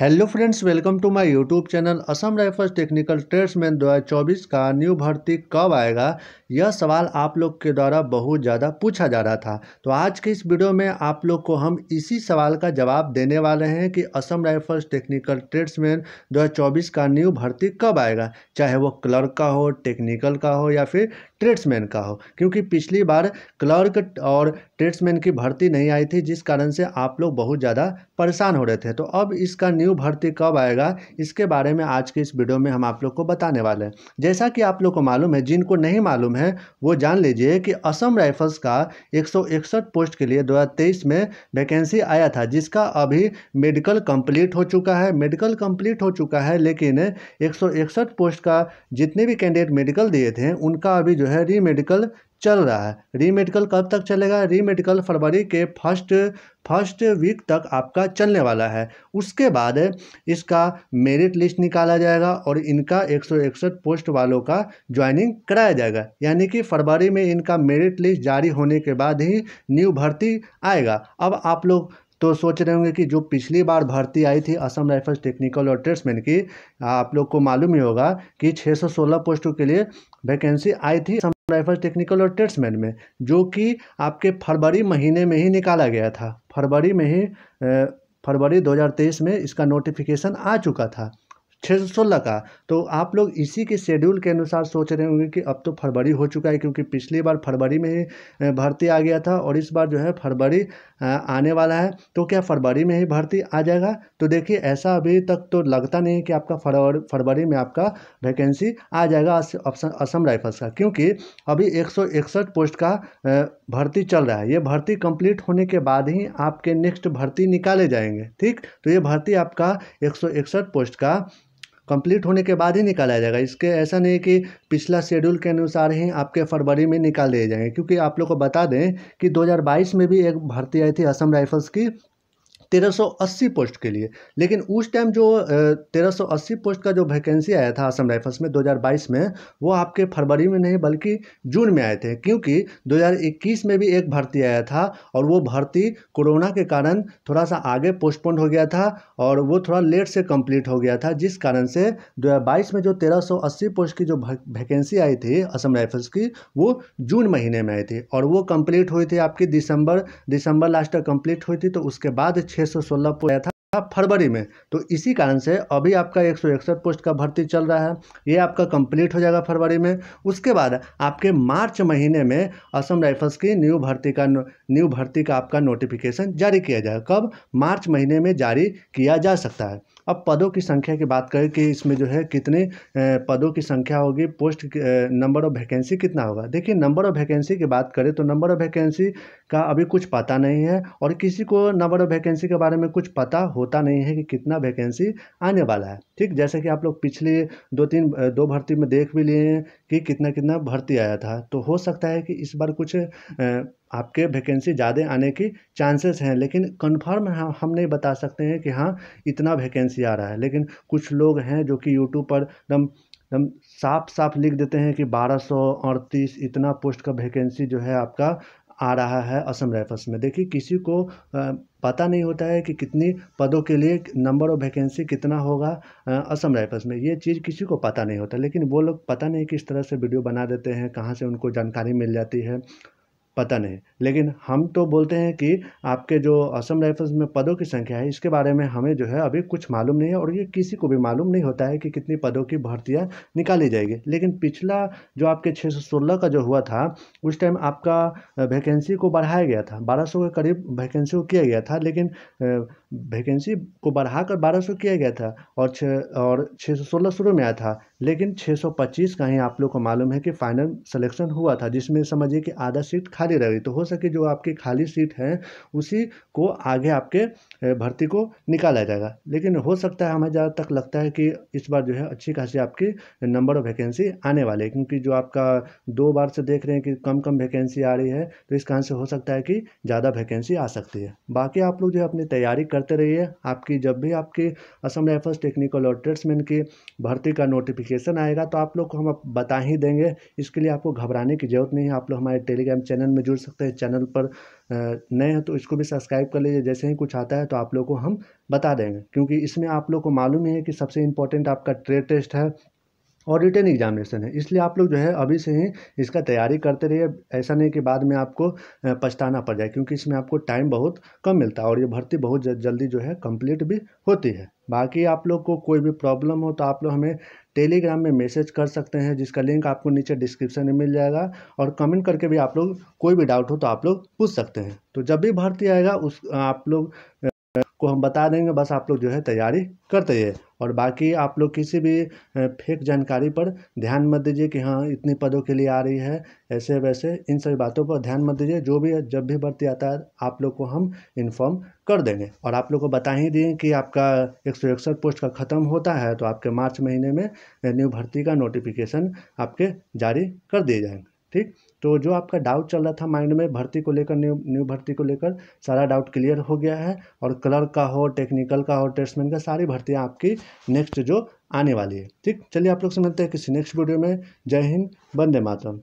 hello friends welcome to my YouTube channel Assam rifles technical tradesman 2024 का new भर्ती कब आएगा यह सवाल आप लोग के द्वारा बहुत ज़्यादा पूछा जा रहा था तो आज के इस वीडियो में आप लोग को हम इसी सवाल का जवाब देने वाले हैं कि असम राइफल्स टेक्निकल ट्रेड्समैन 2024 का न्यू भर्ती कब आएगा चाहे वो क्लर्क का हो टेक्निकल का हो या फिर ट्रेड्समैन का हो क्योंकि पिछली बार क्लर्क और ट्रेड्समैन की भर्ती नहीं आई थी जिस कारण से आप लोग बहुत ज़्यादा परेशान हो रहे थे तो अब इसका न्यू भर्ती कब आएगा इसके बारे में आज के इस वीडियो में हम आप लोग को बताने वाले हैं जैसा कि आप लोग को मालूम है जिनको नहीं मालूम है वो जान लीजिए कि असम राइफल्स का एक पोस्ट के लिए दो में वैकेंसी आया था जिसका अभी मेडिकल कम्प्लीट हो चुका है मेडिकल कम्प्लीट हो चुका है लेकिन एक पोस्ट का जितने भी कैंडिडेट मेडिकल दिए थे उनका अभी जो जो है री मेडिकल चल रहा है री मेडिकल कब तक चलेगा री मेडिकल फरवरी के फर्स्ट फर्स्ट वीक तक आपका चलने वाला है उसके बाद इसका मेरिट लिस्ट निकाला जाएगा और इनका एक सौ इकसठ पोस्ट वालों का ज्वाइनिंग कराया जाएगा यानी कि फरवरी में इनका मेरिट लिस्ट जारी होने के बाद ही न्यू भर्ती आएगा अब आप लोग तो सोच रहे होंगे कि जो पिछली बार भर्ती आई थी असम राइफल्स टेक्निकल और ट्रेड्समैन की आप लोग को मालूम ही होगा कि 616 पोस्टों के लिए वैकेंसी आई थी असम राइफल्स टेक्निकल और ट्रेड्समैन में जो कि आपके फरवरी महीने में ही निकाला गया था फरवरी में ही फरवरी 2023 में इसका नोटिफिकेशन आ चुका था छः सौ लगा तो आप लोग इसी के शेड्यूल के अनुसार सोच रहे होंगे कि अब तो फरवरी हो चुका है क्योंकि पिछली बार फरवरी में ही भर्ती आ गया था और इस बार जो है फरवरी आने वाला है तो क्या फरवरी में ही भर्ती आ जाएगा तो देखिए ऐसा अभी तक तो लगता नहीं है कि आपका फरवरी फरवरी में आपका वैकेंसी आ जाएगा असम राइफल्स का क्योंकि अभी एक पोस्ट का भर्ती चल रहा है ये भर्ती कंप्लीट होने के बाद ही आपके नेक्स्ट भर्ती निकाले जाएंगे ठीक तो ये भर्ती आपका एक पोस्ट का कंप्लीट होने के बाद ही निकाला जाएगा इसके ऐसा नहीं कि पिछला शेड्यूल के अनुसार ही आपके फरवरी में निकाल दिए जाएंगे क्योंकि आप लोग को बता दें कि 2022 में भी एक भर्ती आई थी असम राइफल्स की 1380 पोस्ट के लिए लेकिन उस टाइम जो 1380 पोस्ट का जो वैकेंसी आया था असम राइफल्स में 2022 में वो आपके फरवरी में नहीं बल्कि जून में आए थे क्योंकि 2021 में भी एक भर्ती आया था और वो भर्ती कोरोना के कारण थोड़ा सा आगे पोस्टपोन हो गया था और वो थोड़ा लेट से कंप्लीट हो गया था जिस कारण से दो में जो तेरह पोस्ट की जो वैकेंसी आई थी असम राइफल्स की वो जून महीने में आई थी और वो कम्प्लीट हुई थी आपकी दिसंबर दिसंबर लास्ट तक कम्प्लीट हुई थी तो उसके बाद छः सौ सोलह पोस्ट आया था फरवरी में तो इसी कारण से अभी आपका एक सौ इकसठ पोस्ट का भर्ती चल रहा है ये आपका कंप्लीट हो जाएगा फरवरी में उसके बाद आपके मार्च महीने में असम राइफल्स की न्यू भर्ती का न्यू भर्ती का आपका नोटिफिकेशन जारी किया जाएगा कब मार्च महीने में जारी किया जा सकता है अब पदों की संख्या की बात करें कि इसमें जो है कितने पदों की संख्या होगी पोस्ट नंबर ऑफ वैकेंसी कितना होगा देखिए नंबर ऑफ वैकेंसी की बात करें तो नंबर ऑफ वैकेंसी का अभी कुछ पता नहीं है और किसी को नंबर ऑफ वैकेंसी के बारे में कुछ पता होता नहीं है कि कितना वैकेंसी आने वाला है ठीक जैसे कि आप लोग पिछले दो तीन दो भर्ती में देख भी लिए हैं कि कितना कितना भर्ती आया था तो हो सकता है कि इस बार कुछ आपके वैकेंसी ज़्यादा आने की चांसेस हैं लेकिन कन्फर्म हम नहीं बता सकते हैं कि हाँ इतना वैकेंसी आ रहा है लेकिन कुछ लोग हैं जो कि यूट्यूब पर एकदम एकदम साफ साफ लिख देते हैं कि बारह सौ अड़तीस इतना पोस्ट का वैकेंसी जो है आपका आ रहा है असम राइफल्स में देखिए किसी को पता नहीं होता है कि कितनी पदों के लिए नंबर ऑफ वैकेंसी कितना होगा असम राइफल्स में ये चीज़ किसी को पता नहीं होता लेकिन वो लोग पता नहीं किस तरह से वीडियो बना देते हैं कहाँ से उनको जानकारी मिल जाती है पता नहीं लेकिन हम तो बोलते हैं कि आपके जो असम राइफल्स में पदों की संख्या है इसके बारे में हमें जो है अभी कुछ मालूम नहीं है और ये किसी को भी मालूम नहीं होता है कि कितनी पदों की भर्तियाँ निकाली जाएगी लेकिन पिछला जो आपके छः सौ सोलह का जो हुआ था उस टाइम आपका वैकेंसी को बढ़ाया गया था बारह सौ के करीब वैकेंसी को किया गया था लेकिन वैकेंसी को बढ़ाकर बारह सौ किया गया था और छः और छः सौ सोलह शुरू में आया था लेकिन 625 का ही आप लोग को मालूम है कि फाइनल सिलेक्शन हुआ था जिसमें समझिए कि आधा सीट खाली रह गई तो हो सके जो आपकी खाली सीट है उसी को आगे आपके भर्ती को निकाला जाएगा लेकिन हो सकता है हमें ज़्यादा तक लगता है कि इस बार जो है अच्छी खासी आपकी नंबर ऑफ वैकेंसी आने वाली है क्योंकि जो आपका दो बार से देख रहे हैं कि कम कम वैकेंसी आ रही है तो इस कारण से हो सकता है कि ज़्यादा वैकेंसी आ सकती है बाकी आप लोग जो है अपनी तैयारी करते रहिए आपकी जब भी आपकी असम राइफल्स टेक्निकल और ट्रेड्समैन की भर्ती का नोटिफिकेशन नोटिफिकेशन आएगा तो आप लोग को हम बता ही देंगे इसके लिए आपको घबराने की ज़रूरत नहीं है आप लोग हमारे टेलीग्राम चैनल में जुड़ सकते हैं चैनल पर नए हैं तो इसको भी सब्सक्राइब कर लीजिए जैसे ही कुछ आता है तो आप लोग को हम बता देंगे क्योंकि इसमें आप लोग को मालूम ही है कि सबसे इम्पोर्टेंट आपका ट्रेड टेस्ट है और रिटर्न एग्जामिनेशन है इसलिए आप लोग जो है अभी से ही इसका तैयारी करते रहिए ऐसा नहीं कि बाद में आपको पछताना पड़ जाए क्योंकि इसमें आपको टाइम बहुत कम मिलता है और ये भर्ती बहुत जल्दी जो है कंप्लीट भी होती है बाकी आप लोग को कोई भी प्रॉब्लम हो तो आप लोग हमें टेलीग्राम में मैसेज कर सकते हैं जिसका लिंक आपको नीचे डिस्क्रिप्शन में मिल जाएगा और कमेंट करके भी आप लोग कोई भी डाउट हो तो आप लोग पूछ सकते हैं तो जब भी भर्ती आएगा उस आप लोग को हम बता देंगे बस आप लोग जो है तैयारी करते हैं और बाकी आप लोग किसी भी फेक जानकारी पर ध्यान मत दीजिए कि हाँ इतनी पदों के लिए आ रही है ऐसे वैसे इन सभी बातों पर ध्यान मत दीजिए जो भी जब भी भर्ती आता है आप लोग को हम इन्फॉर्म कर देंगे और आप लोग को बता ही दें कि आपका एक सौ इकसठ पोस्ट का ख़त्म होता है तो आपके मार्च महीने में न्यू भर्ती का नोटिफिकेशन आपके जारी कर दिए जाएंगे ठीक तो जो आपका डाउट चल रहा था माइंड में भर्ती को लेकर न्यू न्यू भर्ती को लेकर सारा डाउट क्लियर हो गया है और क्लर्क का हो टेक्निकल का हो टेस्टमैन का सारी भर्तियाँ आपकी नेक्स्ट जो आने वाली है ठीक चलिए आप लोग से मिलते हैं किसी नेक्स्ट वीडियो में जय हिंद वंदे मातरम